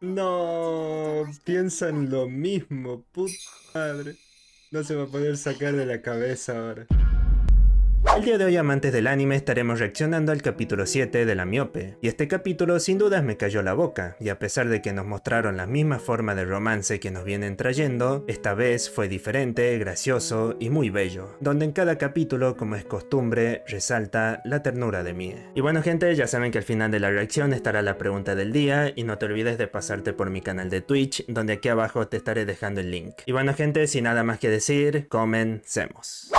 No, piensan lo mismo, puta madre. No se va a poder sacar de la cabeza ahora. El día de hoy amantes del anime estaremos reaccionando al capítulo 7 de La Miope, y este capítulo sin dudas me cayó la boca, y a pesar de que nos mostraron la misma forma de romance que nos vienen trayendo, esta vez fue diferente, gracioso y muy bello, donde en cada capítulo, como es costumbre, resalta la ternura de Mie. Y bueno gente, ya saben que al final de la reacción estará la pregunta del día, y no te olvides de pasarte por mi canal de Twitch, donde aquí abajo te estaré dejando el link. Y bueno gente, sin nada más que decir, comencemos.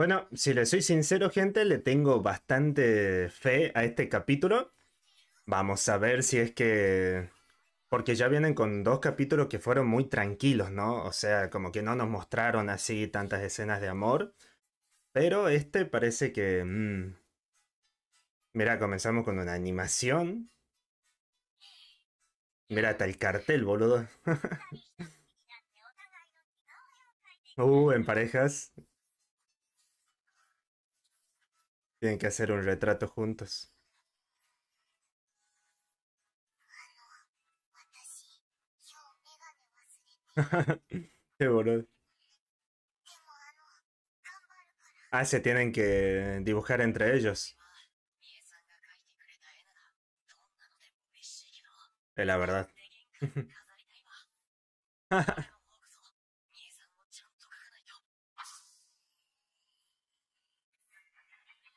Bueno, si le soy sincero, gente, le tengo bastante fe a este capítulo. Vamos a ver si es que... Porque ya vienen con dos capítulos que fueron muy tranquilos, ¿no? O sea, como que no nos mostraron así tantas escenas de amor. Pero este parece que... Mm, mira, comenzamos con una animación. Mira, tal el cartel, boludo. uh, en parejas. Tienen que hacer un retrato juntos. Qué boludo. Ah, se tienen que dibujar entre ellos. Es la verdad.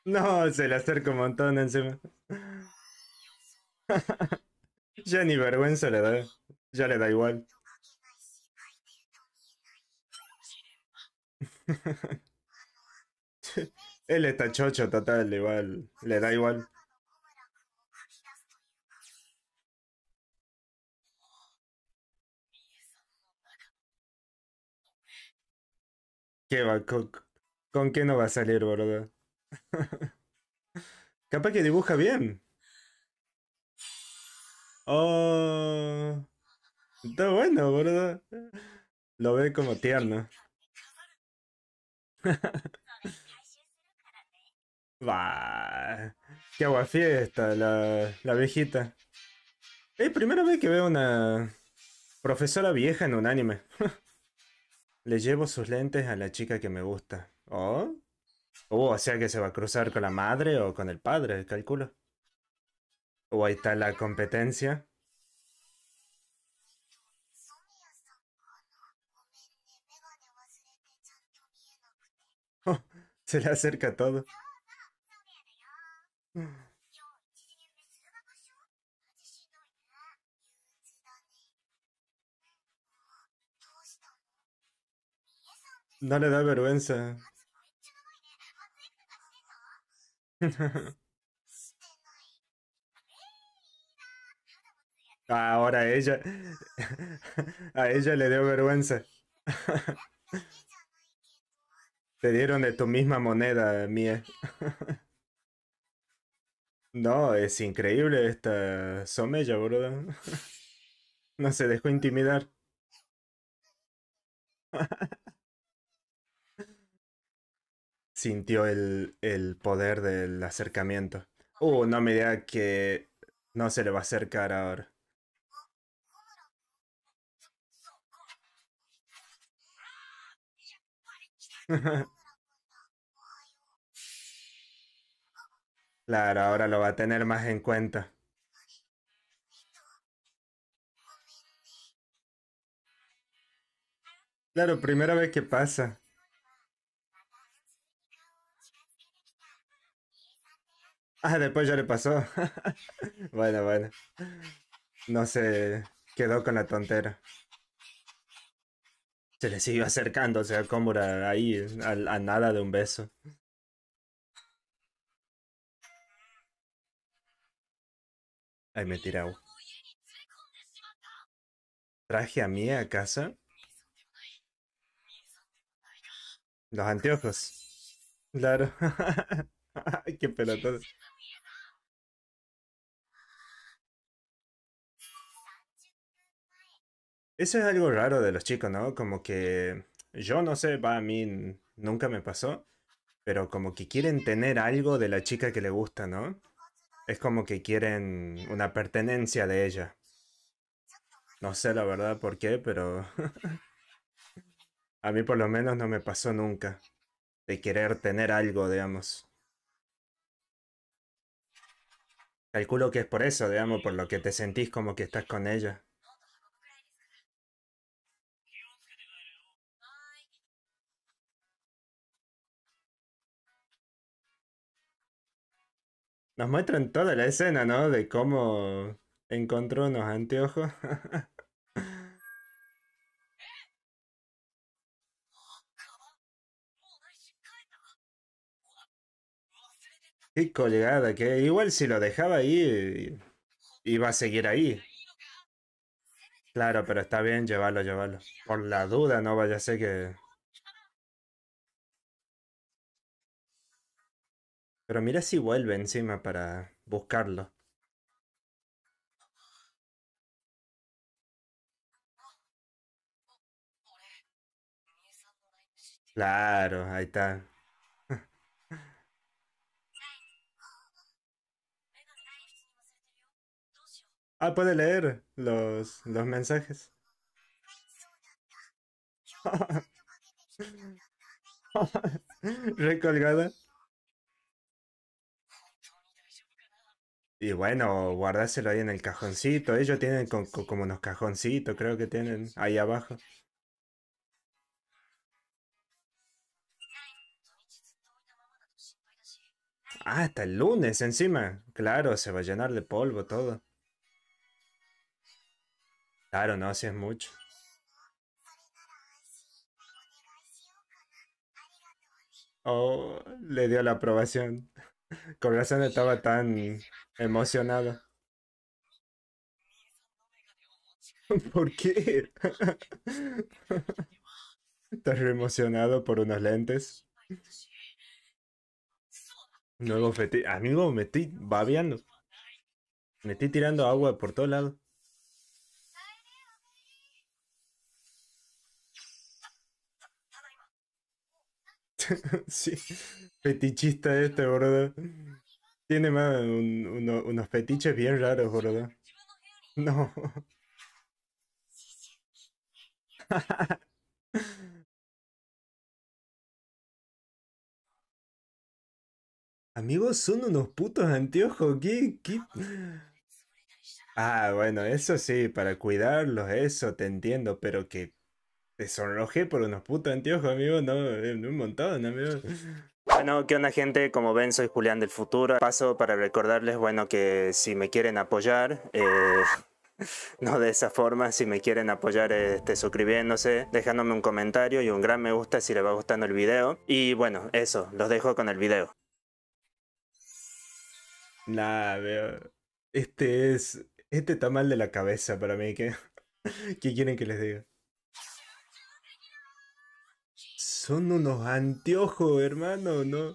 No, se le acerca un montón encima. ya ni vergüenza le da. Ya le da igual. Él está chocho total, igual. Le da igual. ¿Qué va? ¿Con, ¿Con qué no va a salir, boludo? Capaz que dibuja bien. Oh. Está bueno, boludo. Lo ve como tierno. Bah. Qué fiesta, la, la viejita. Es primera vez que veo una profesora vieja en un anime. Le llevo sus lentes a la chica que me gusta. Oh. Oh, o sea que se va a cruzar con la madre o con el padre, calculo. O ahí está la competencia. Oh, se le acerca todo. No le da vergüenza. Ahora a ella, a ella le dio vergüenza. Te dieron de tu misma moneda, mía. No, es increíble esta somella, boludo. No se dejó intimidar sintió el, el poder del acercamiento. Uh, no me diga que no se le va a acercar ahora. claro, ahora lo va a tener más en cuenta. Claro, primera vez que pasa. Ah, después ya le pasó. bueno, bueno. No se quedó con la tontera. Se le siguió acercando, o sea, era ahí, a, nada de un beso. Ahí me tirado. ¿Traje a mí a casa? Los anteojos. Claro. Qué pelotón. Eso es algo raro de los chicos, ¿no? Como que yo no sé, va, a mí nunca me pasó, pero como que quieren tener algo de la chica que le gusta, ¿no? Es como que quieren una pertenencia de ella. No sé la verdad por qué, pero a mí por lo menos no me pasó nunca de querer tener algo, digamos. Calculo que es por eso, digamos, por lo que te sentís como que estás con ella. Nos muestran toda la escena, ¿no? De cómo encontró unos anteojos. Qué colgada, que igual si lo dejaba ahí, iba a seguir ahí. Claro, pero está bien, llevarlo, llevarlo. Por la duda, no vaya a ser que Pero mira si vuelve encima para buscarlo. Claro, ahí está. Ah, puede leer los, los mensajes. Recolgada. Y bueno, guardárselo ahí en el cajoncito. Ellos tienen como unos cajoncitos, creo que tienen ahí abajo. Ah, hasta el lunes encima. Claro, se va a llenar de polvo todo. Claro, no, si es mucho. Oh, le dio la aprobación. Corazón estaba tan Emocionado. ¿Por qué? Estás re emocionado por unos lentes. Nuevo feti. Amigo, me estoy babeando. Me estoy tirando agua por todo lado. sí. Fetichista este, bro. Tiene más unos fetiches bien raros, gordo. No. Amigos, son unos putos anteojos. ¿Qué, Ah, bueno, eso sí, para cuidarlos, eso te entiendo, pero que te sonrojé por unos putos anteojos, amigo, no, eh, un montón, amigos. Bueno, ¿qué onda gente? Como ven, soy Julián del Futuro. Paso para recordarles, bueno, que si me quieren apoyar, eh, no de esa forma, si me quieren apoyar este, suscribiéndose, dejándome un comentario y un gran me gusta si les va gustando el video. Y bueno, eso, los dejo con el video. Nada, Este es... Este está mal de la cabeza para mí, ¿Qué quieren que les diga? Son unos anteojos, hermano, ¿no?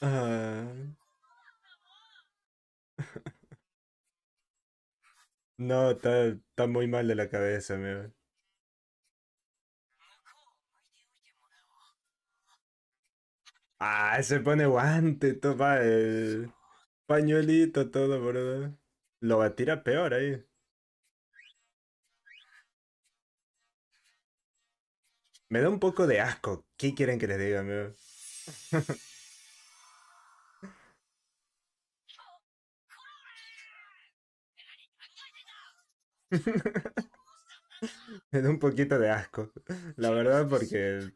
Ah. No, está, muy mal de la cabeza, amigo. Ah, se pone guante, toma el pañuelito, todo, ¿verdad? Lo va a tirar peor ahí. Me da un poco de asco. ¿Qué quieren que les diga, amigo? Me da un poquito de asco, la verdad, porque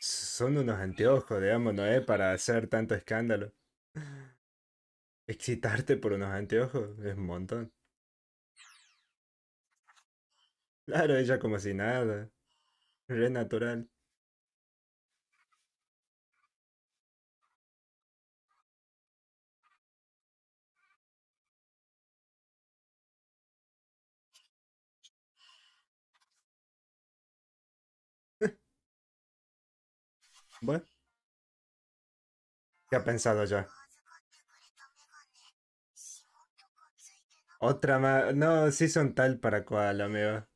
son unos anteojos, digamos, no es para hacer tanto escándalo. Excitarte por unos anteojos es un montón. Claro, ella como si nada. Re natural. Bueno. ¿Qué ha pensado ya? Otra más. No, sí son tal para cual, amigo.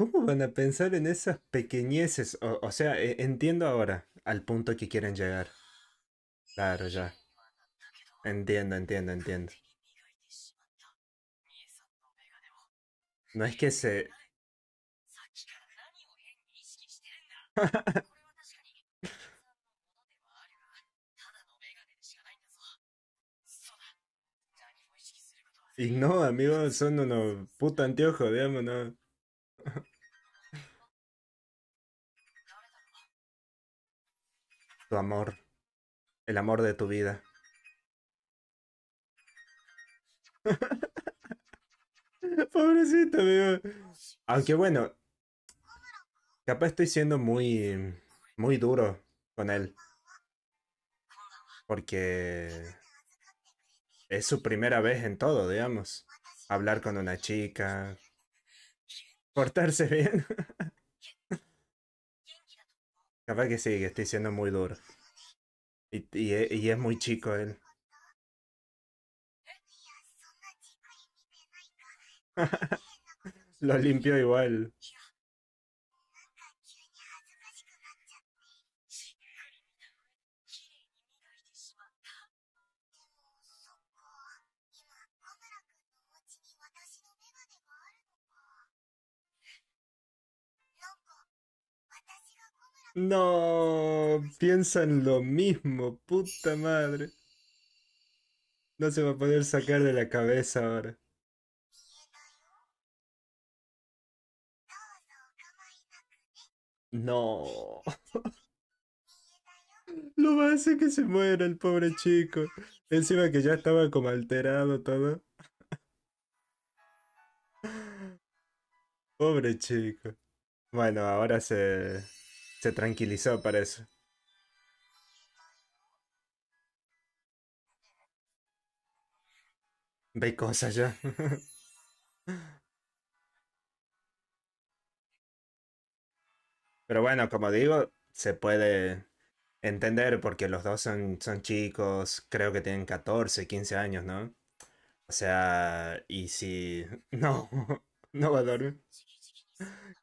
¿Cómo van a pensar en esas pequeñeces? O, sea, e, entiendo ahora al punto que quieren llegar. Claro, ya. Entiendo, entiendo, entiendo. No es que se... Y no, amigos, son unos puto anteojos, digamos, no. tu amor, el amor de tu vida. Pobrecito, amigo. Aunque bueno, capaz estoy siendo muy, muy duro con él. Porque es su primera vez en todo, digamos. Hablar con una chica, portarse bien. Capaz que sí, que estoy siendo muy duro. Y, y, e, es muy chico él. Lo limpio igual. No, piensan lo mismo, puta madre. No se va a poder sacar de la cabeza ahora. No. Lo más que se muera el pobre chico. Encima que ya estaba como alterado todo. Pobre chico. Bueno, ahora se... Se tranquilizó para eso. Ve cosas ya. Pero bueno, como digo, se puede entender porque los dos son, son chicos, creo que tienen 14, 15 años, ¿no? O sea, y si... No, no va a dormir.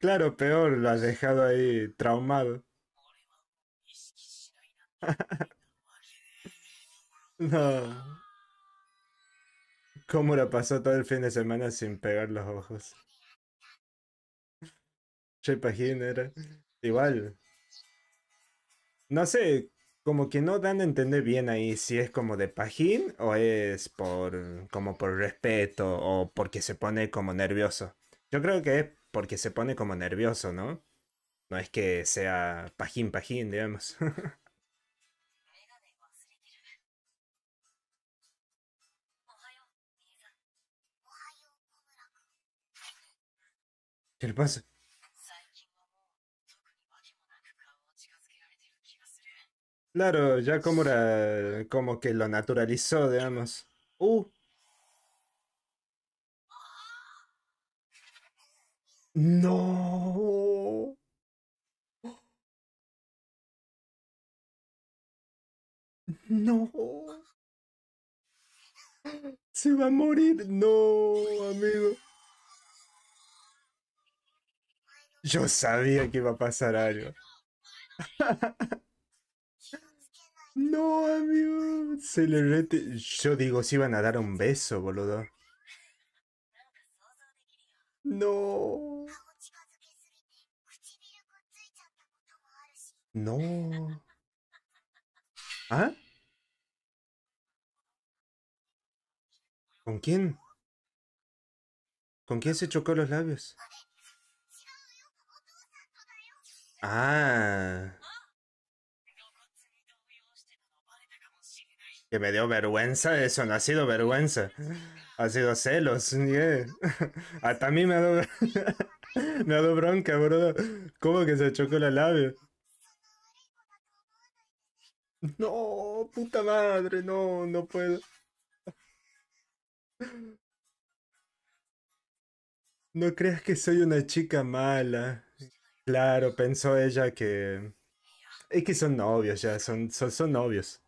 Claro, peor, lo has dejado ahí traumado. no. ¿Cómo lo pasó todo el fin de semana sin pegar los ojos? Pajín era. Igual. No sé, como que no dan a entender bien ahí si es como de pajín o es por como por respeto o porque se pone como nervioso. Yo creo que es porque se pone como nervioso, ¿no? No es que sea pajín pajín, digamos. ¿Qué le pasa? Claro, ya como, era, como que lo naturalizó, digamos. ¡Uh! No. No. Se va a morir. No, amigo. Yo sabía que iba a pasar algo. No, amigo. Se le rete. Yo digo, si iban a dar un beso, boludo. No. No. ¿Ah? ¿Con quién? ¿Con quién se chocó los labios? Ah. Que me dio vergüenza, eso no ha sido vergüenza. Ha sido celos. Yeah. Hasta a mí me ha me ha dado bronca, bro. ¿Cómo que se chocó los labios? No, puta madre, no, no puedo. No creas que soy una chica mala. Claro, pensó ella que... Es que son novios ya, son, son, son novios.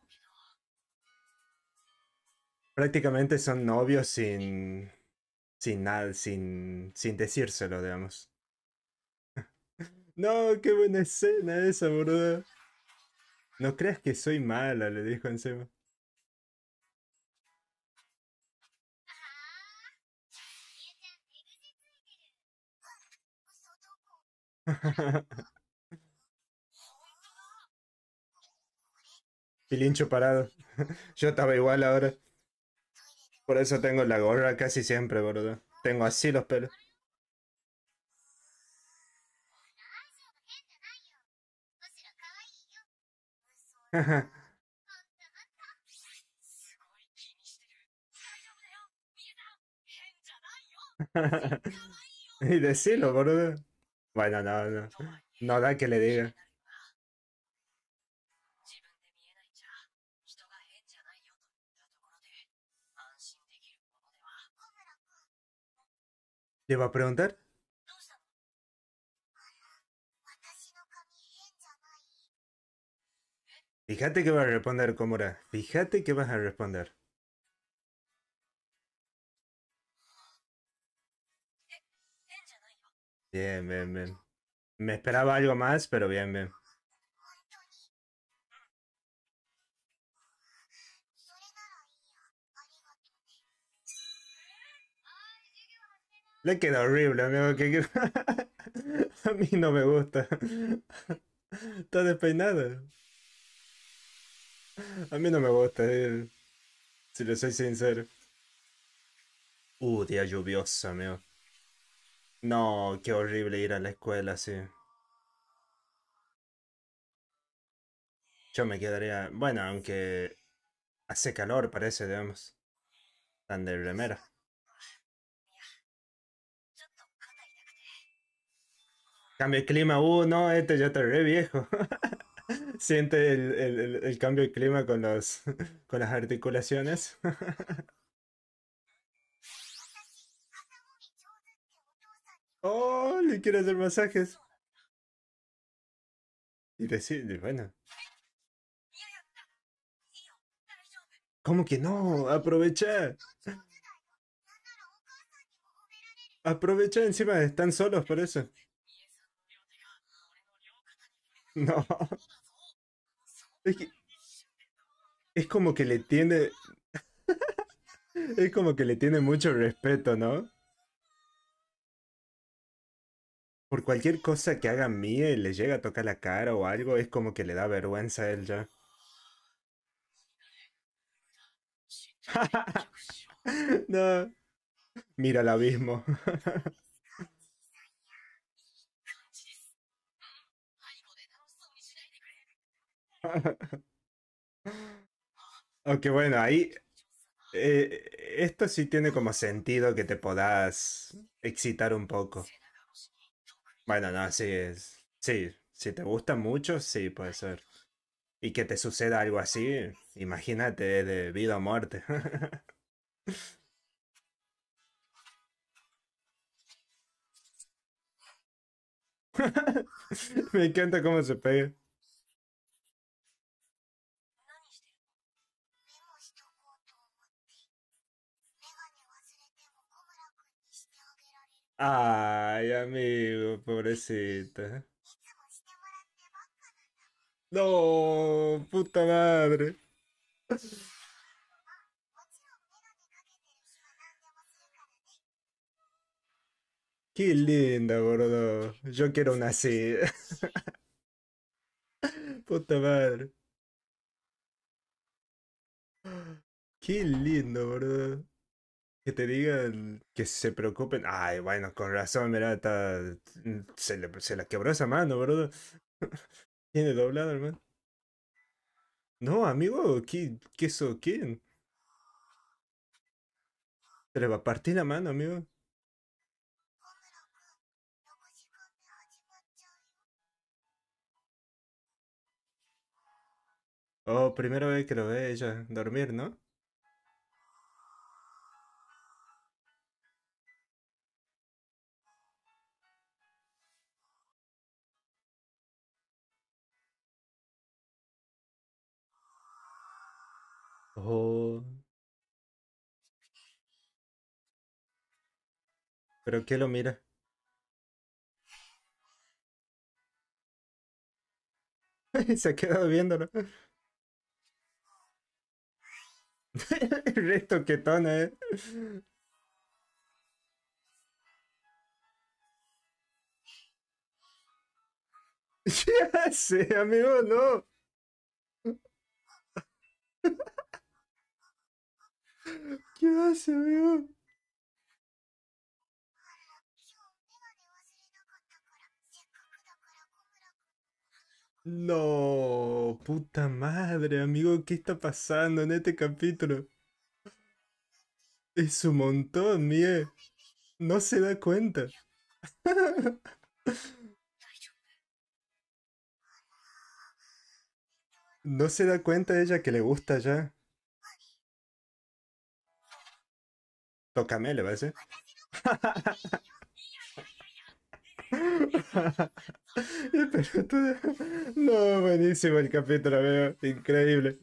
Prácticamente son novios sin... Sin nada, sin, sin decírselo, digamos. No, qué buena escena esa, boludo. No creas que soy mala, le dijo encima. Pilincho parado. Yo estaba igual ahora. Por eso tengo la gorra casi siempre, boludo. Tengo así los pelos. y decirlo, boludo. Bueno, no, no. No da que le diga. ¿Le va a preguntar? Fíjate que vas a responder, Komura. Fíjate que vas a responder. Bien, bien, bien. Me esperaba algo más, pero bien, bien. Le queda horrible, amigo. Que... a mí no me gusta. Está despeinado. A mí no me gusta, eh, si le soy sincero. Uh, día lluvioso, amigo. No, qué horrible ir a la escuela así. Yo me quedaría. Bueno, aunque hace calor, parece, digamos. Tan de remera. Cambio de clima, uh, no, este ya está re viejo. siente el, el, cambio de clima con, los, con las articulaciones. ¡Oh! Le quiero hacer masajes. Y decide, bueno. ¿Cómo que no? Aprovecha. Aprovecha, encima están solos por eso. No. Es como que le tiene. es como que le tiene mucho respeto, ¿no? Por cualquier cosa que haga Mie, le llega a tocar la cara o algo, es como que le da vergüenza a él ya. no. Mira el abismo. Aunque bueno, ahí. Eh, esto sí tiene como sentido que te puedas excitar un poco. Bueno, no, así es. Sí, si te gusta mucho, sí puede ser. Y que te suceda algo así, imagínate, de vida o muerte. Me encanta cómo se pega. Ay, amigo, pobrecita. No, puta madre. Qué linda, gordo. Yo quiero una así. Puta madre. Qué lindo, gordo te digan que se preocupen. Ay, bueno, con razón, mira, está... Mm, se, le, la quebró esa mano, bro. Tiene doblado, hermano. No, amigo, ¿qué, qué eso? ¿Quién? Se le va a partir la mano, amigo. Oh, primera vez que lo ve ella dormir, ¿no? Oh. ¿Pero qué lo mira? Se ha quedado viéndolo. Resto tona, eh. Ya sé, amigo, no. ¿Qué hace, amigo? No, puta madre, amigo, ¿qué está pasando en este capítulo? Es un montón, mire. No se da cuenta. no se da cuenta ella que le gusta ya. Tócame, ¿le parece? a No, buenísimo el capítulo, veo. Increíble.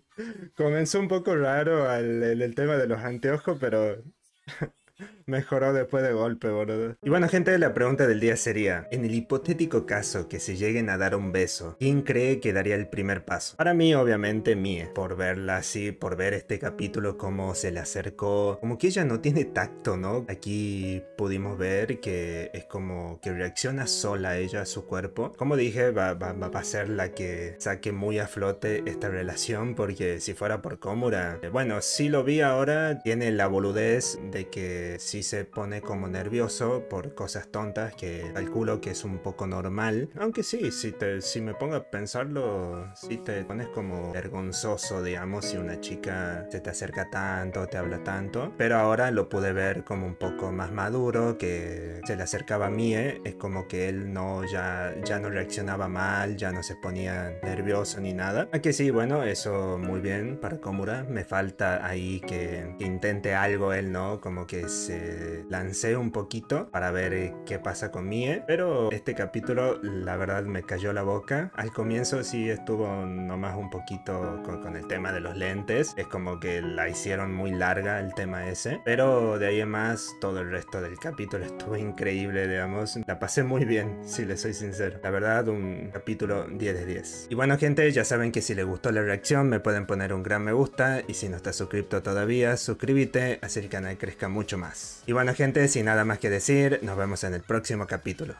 Comenzó un poco raro el, el tema de los anteojos, pero Mejoró después de golpe, boludo. Y bueno, gente, la pregunta del día sería, en el hipotético caso que se lleguen a dar un beso, ¿quién cree que daría el primer paso? Para mí, obviamente, Mie, por verla así, por ver este capítulo, cómo se le acercó, como que ella no tiene tacto, ¿no? Aquí pudimos ver que es como que reacciona sola ella a su cuerpo. Como dije, va, a ser la que saque muy a flote esta relación, porque si fuera por Komura, eh, bueno, si lo vi ahora, tiene la boludez de que si se pone como nervioso por cosas tontas que calculo que es un poco normal. Aunque sí, si, si me pongo a pensarlo, si te pones como vergonzoso, digamos, si una chica se te acerca tanto, te habla tanto. Pero ahora lo pude ver como un poco más maduro, que se le acercaba a mí ¿eh? es como que él no, ya, ya no reaccionaba mal, ya no se ponía nervioso ni nada. Aunque ah, sí, bueno, eso muy bien para Komura. Me falta ahí que, que intente algo él, ¿no? Como que se eh, lancé un poquito para ver eh, qué pasa con Mie, pero este capítulo la verdad me cayó la boca. Al comienzo sí estuvo nomás un poquito con, el tema de los lentes, es como que la hicieron muy larga el tema ese, pero de ahí en más todo el resto del capítulo estuvo increíble, digamos, la pasé muy bien, si le soy sincero. La verdad, un capítulo 10 de 10. Y bueno gente, ya saben que si les gustó la reacción me pueden poner un gran me gusta y si no estás suscrito todavía, suscríbete, así el canal crezca mucho más. Y bueno gente, sin nada más que decir, nos vemos en el próximo capítulo.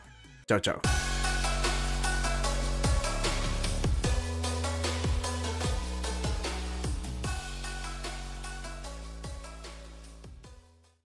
Chao, chao.